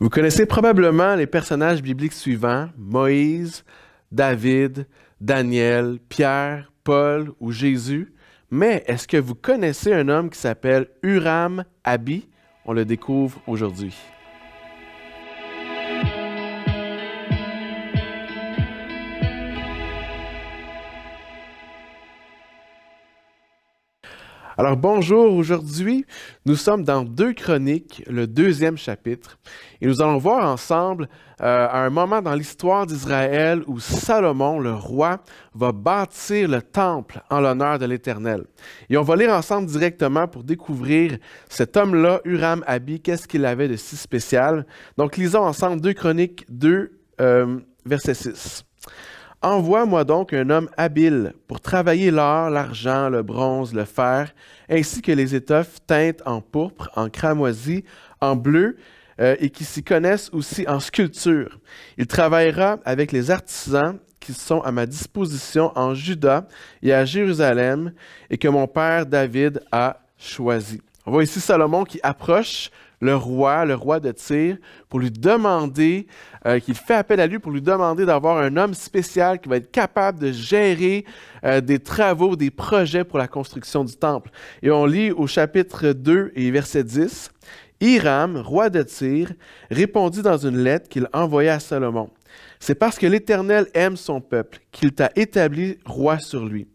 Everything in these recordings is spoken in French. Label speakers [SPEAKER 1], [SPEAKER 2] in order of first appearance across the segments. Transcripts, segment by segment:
[SPEAKER 1] Vous connaissez probablement les personnages bibliques suivants, Moïse, David, Daniel, Pierre, Paul ou Jésus, mais est-ce que vous connaissez un homme qui s'appelle Uram Abi? On le découvre aujourd'hui. Alors bonjour, aujourd'hui nous sommes dans deux chroniques, le deuxième chapitre, et nous allons voir ensemble à euh, un moment dans l'histoire d'Israël où Salomon, le roi, va bâtir le temple en l'honneur de l'Éternel. Et on va lire ensemble directement pour découvrir cet homme-là, Uram Abi, qu'est-ce qu'il avait de si spécial. Donc lisons ensemble deux chroniques 2, verset 6. Envoie-moi donc un homme habile pour travailler l'or, l'argent, le bronze, le fer, ainsi que les étoffes teintes en pourpre, en cramoisi, en bleu, euh, et qui s'y connaissent aussi en sculpture. Il travaillera avec les artisans qui sont à ma disposition en Juda et à Jérusalem, et que mon père David a choisi. On Salomon qui approche le roi, le roi de Tyr, pour lui demander, euh, qu'il fait appel à lui pour lui demander d'avoir un homme spécial qui va être capable de gérer euh, des travaux, des projets pour la construction du temple. Et on lit au chapitre 2 et verset 10, Hiram, roi de Tyr, répondit dans une lettre qu'il envoyait à Salomon. C'est parce que l'Éternel aime son peuple qu'il t'a établi roi sur lui.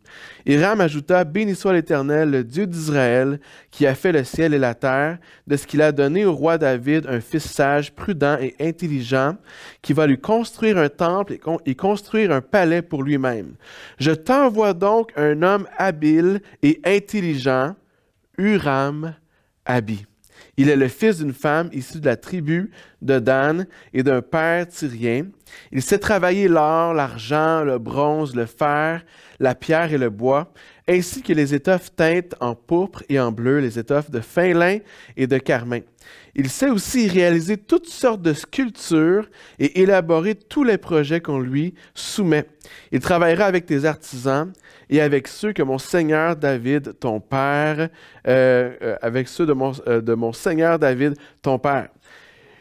[SPEAKER 1] Hiram ajouta, Béni soit l'Éternel, le Dieu d'Israël, qui a fait le ciel et la terre, de ce qu'il a donné au roi David un fils sage, prudent et intelligent, qui va lui construire un temple et construire un palais pour lui-même. Je t'envoie donc un homme habile et intelligent, Uram Abi. Il est le fils d'une femme issue de la tribu de Dan et d'un père tyrien. Il sait travailler l'or, l'argent, le bronze, le fer, la pierre et le bois, ainsi que les étoffes teintes en pourpre et en bleu, les étoffes de fin lin et de carmin. Il sait aussi réaliser toutes sortes de sculptures et élaborer tous les projets qu'on lui soumet. Il travaillera avec tes artisans et avec ceux que mon Seigneur David, ton Père, euh, euh, avec ceux de mon, euh, de mon Seigneur David, ton Père.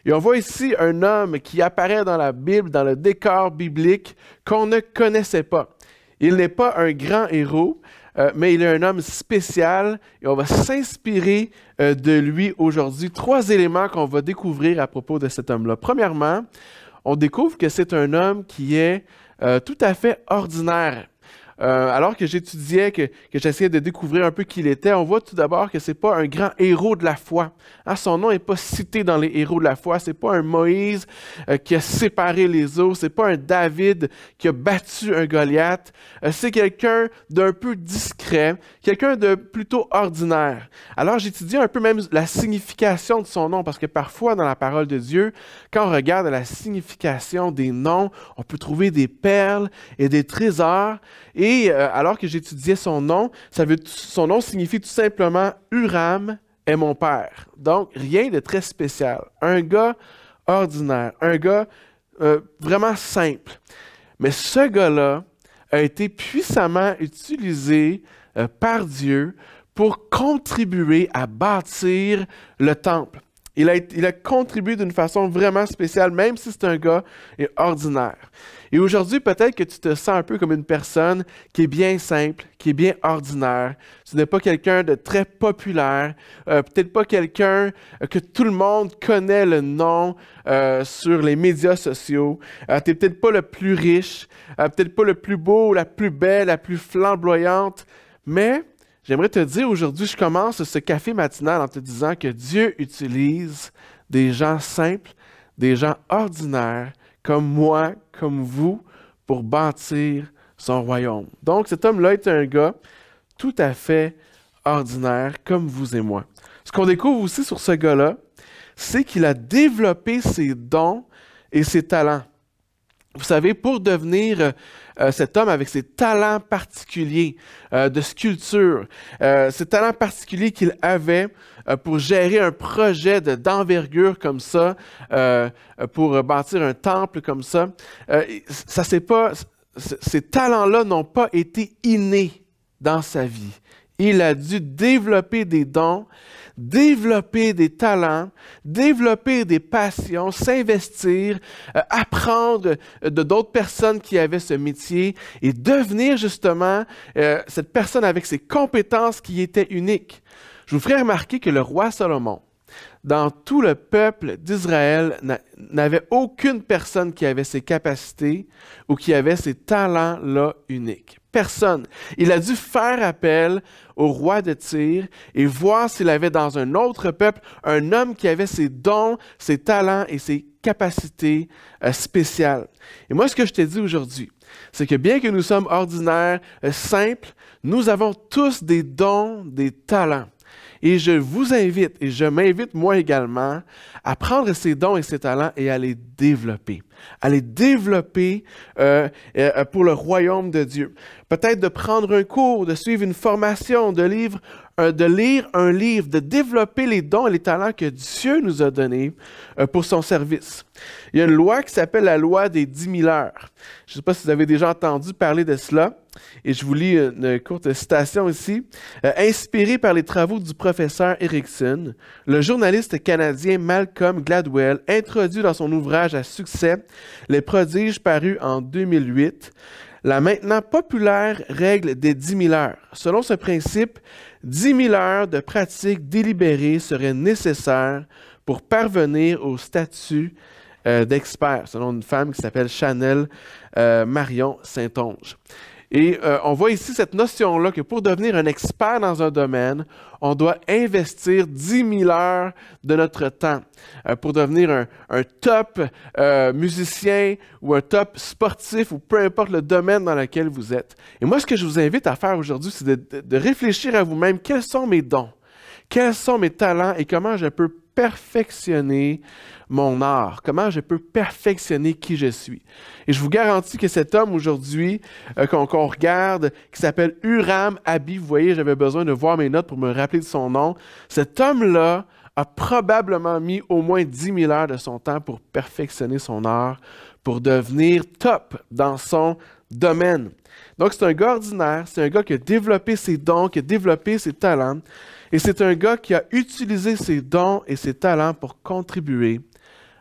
[SPEAKER 1] Et on voit ici un homme qui apparaît dans la Bible, dans le décor biblique, qu'on ne connaissait pas. Il n'est pas un grand héros, euh, mais il est un homme spécial et on va s'inspirer euh, de lui aujourd'hui. Trois éléments qu'on va découvrir à propos de cet homme-là. Premièrement, on découvre que c'est un homme qui est euh, tout à fait ordinaire. Euh, alors que j'étudiais, que, j'essayais de découvrir un peu qui il était, on voit tout d'abord que ce n'est pas un grand héros de la foi. Ah, son nom n'est pas cité dans les héros de la foi. Ce n'est pas un Moïse euh, qui a séparé les eaux. Ce n'est pas un David qui a battu un Goliath. Euh, c'est quelqu'un d'un peu discret, quelqu'un de plutôt ordinaire. Alors j'étudiais un peu même la signification de son nom, parce que parfois dans la parole de Dieu, quand on regarde la signification des noms, on peut trouver des perles et des trésors. Et et euh, alors que j'étudiais son nom, ça veut, son nom signifie tout simplement Uram est mon père. Donc, rien de très spécial. Un gars ordinaire, un gars euh, vraiment simple. Mais ce gars-là a été puissamment utilisé euh, par Dieu pour contribuer à bâtir le temple. Il a, contribué d'une façon vraiment spéciale, même si c'est un gars ordinaire. Et aujourd'hui, peut-être que tu te sens un peu comme une personne qui est bien simple, qui est bien ordinaire. Ce n'est pas quelqu'un de très populaire, euh, peut-être pas quelqu'un euh, que tout le monde connaît le nom euh, sur les médias sociaux. tu n'es peut-être pas le plus riche, peut-être pas le plus beau, la plus belle, la plus flamboyante, mais J'aimerais te dire aujourd'hui, je commence ce café matinal en te disant que Dieu utilise des gens simples, des gens ordinaires, comme moi, comme vous, pour bâtir son royaume. Donc cet homme-là est un gars tout à fait ordinaire, comme vous et moi. Ce qu'on découvre aussi sur ce gars-là, c'est qu'il a développé ses dons et ses talents. Vous savez, pour devenir euh, euh, cet homme avec ses talents particuliers euh, de sculpture, euh, ces talents particuliers qu'il avait pour gérer un projet d'envergure comme ça, pour bâtir un temple comme ça, ça c'est pas, ces talents-là n'ont pas été innés dans sa vie. Il a dû développer des dons, développer des talents, développer des passions, s'investir, euh, apprendre de d'autres personnes qui avaient ce métier et devenir justement euh, cette personne avec ses compétences qui étaient uniques. Je vous ferai remarquer que le roi Salomon, dans tout le peuple d'Israël n'avait aucune personne qui avait ces capacités ou qui avait ces talents-là uniques. Personne. Il a dû faire appel au roi de Tyr et voir s'il avait dans un autre peuple un homme qui avait ses dons, ses talents et ses capacités euh, spéciales. Et moi, ce que je t'ai dit aujourd'hui, c'est que bien que nous sommes ordinaires, euh, simples, nous avons tous des dons, des talents. Et je vous invite, et je m'invite moi également, à prendre ces dons et ces talents et à les développer. À les développer euh, euh, euh, pour le royaume de Dieu. Peut-être de prendre un cours, de suivre une formation, de lire, de lire un livre, de développer les dons et les talents que Dieu nous a donnés pour son service. Il y a une loi qui s'appelle la loi des 10 000 heures. Je ne sais pas si vous avez déjà entendu parler de cela. Et je vous lis une courte citation ici. Euh, inspiré par les travaux du professeur Erickson, le journaliste canadien Malcolm Gladwell introduit dans son ouvrage à succès Les prodiges paru en 2008 la maintenant populaire règle des 10 000 heures. Selon ce principe, 10 000 heures de pratique délibérée seraient nécessaires pour parvenir au statut euh, d'expert, selon une femme qui s'appelle Chanel euh, Marion Saint-Onge. Et euh, on voit ici cette notion-là que pour devenir un expert dans un domaine, on doit investir 10 000 heures de notre temps. Euh, pour devenir un, top euh, musicien ou un top sportif ou peu importe le domaine dans lequel vous êtes. Et moi, ce que je vous invite à faire aujourd'hui, c'est de, de réfléchir à vous-même quels sont mes dons, quels sont mes talents et comment je peux perfectionner mon art, comment je peux perfectionner qui je suis. Et je vous garantis que cet homme aujourd'hui, euh, qu'on regarde, qui s'appelle Uram Abi, vous voyez, j'avais besoin de voir mes notes pour me rappeler de son nom, cet homme-là a probablement mis au moins 10 000 heures de son temps pour perfectionner son art, pour devenir top dans son domaine. Donc, c'est un gars ordinaire, c'est un gars qui a développé ses dons, qui a développé ses talents, et c'est un gars qui a utilisé ses dons et ses talents pour contribuer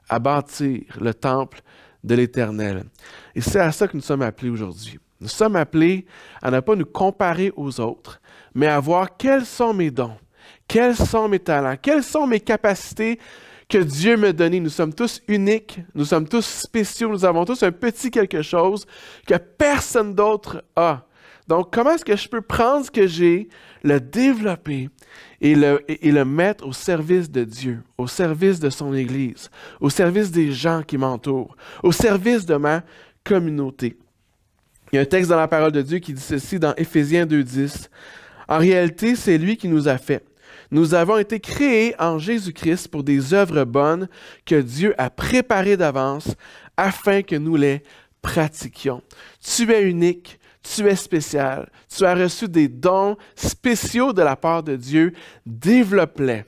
[SPEAKER 1] à bâtir le temple de l'Éternel. Et c'est à ça que nous sommes appelés aujourd'hui. Nous sommes appelés à ne pas nous comparer aux autres, mais à voir quels sont mes dons, quels sont mes talents? Quelles sont mes capacités que Dieu me donné? Nous sommes tous uniques, nous sommes tous spéciaux, nous avons tous un petit quelque chose que personne d'autre a. Donc, comment est-ce que je peux prendre ce que j'ai, le développer et le, le mettre au service de Dieu, au service de son Église, au service des gens qui m'entourent, au service de ma communauté? Il y a un texte dans la parole de Dieu qui dit ceci dans Éphésiens 2.10. En réalité, c'est lui qui nous a fait nous avons été créés en Jésus-Christ pour des œuvres bonnes que Dieu a préparées d'avance afin que nous les pratiquions. Tu es unique, tu es spécial, tu as reçu des dons spéciaux de la part de Dieu, développe-les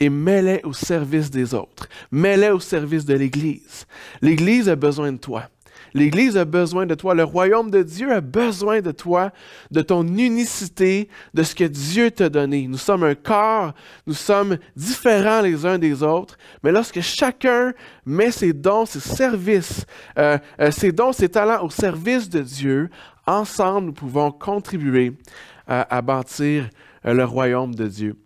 [SPEAKER 1] et mets-les au service des autres, mets-les au service de l'Église. L'Église a besoin de toi. L'Église a besoin de toi. Le royaume de Dieu a besoin de toi, de ton unicité, de ce que Dieu t'a donné. Nous sommes un corps, nous sommes différents les uns des autres, mais lorsque chacun met ses dons, ses services, euh, euh, ses dons, ses talents au service de Dieu, ensemble, nous pouvons contribuer à bâtir euh, le royaume de Dieu.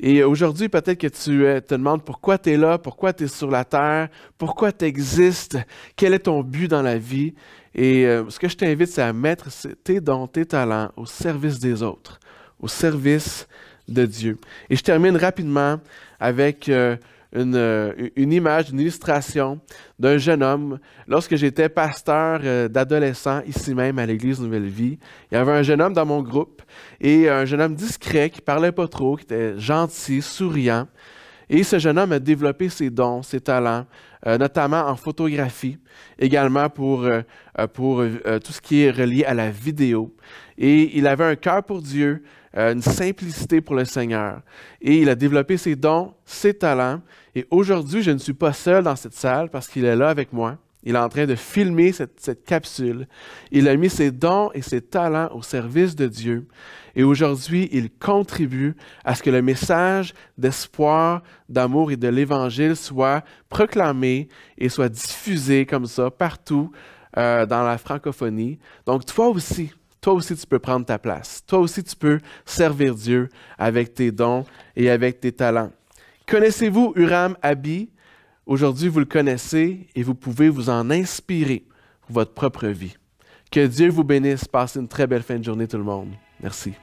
[SPEAKER 1] Et aujourd'hui, peut-être que tu euh, te demandes pourquoi tu es là, pourquoi tu es sur la terre, pourquoi tu existes, quel est ton but dans la vie. Et euh, ce que je t'invite, c'est à mettre tes dons, tes talents au service des autres, au service de Dieu. Et je termine rapidement avec euh, euh, une, image, une illustration d'un jeune homme. Lorsque j'étais pasteur euh, d'adolescents ici même à l'église Nouvelle Vie, il y avait un jeune homme dans mon groupe et un jeune homme discret qui parlait pas trop, qui était gentil, souriant. Et ce jeune homme a développé ses dons, ses talents, euh, notamment en photographie, également pour, pour tout ce qui est relié à la vidéo. Et il avait un cœur pour Dieu, euh, une simplicité pour le Seigneur. Et il a développé ses dons, ses talents. Et aujourd'hui, je ne suis pas seul dans cette salle parce qu'il est là avec moi. Il est en train de filmer cette, capsule. Il a mis ses dons et ses talents au service de Dieu. Et aujourd'hui, il contribue à ce que le message d'espoir, d'amour et de l'Évangile soit proclamé et soit diffusé comme ça partout euh, dans la francophonie. Donc toi aussi, toi aussi tu peux prendre ta place. Toi aussi tu peux servir Dieu avec tes dons et avec tes talents. Connaissez-vous Uram Abi? Aujourd'hui, vous le connaissez et vous pouvez vous en inspirer pour votre propre vie. Que Dieu vous bénisse. Passez une très belle fin de journée tout le monde. Merci.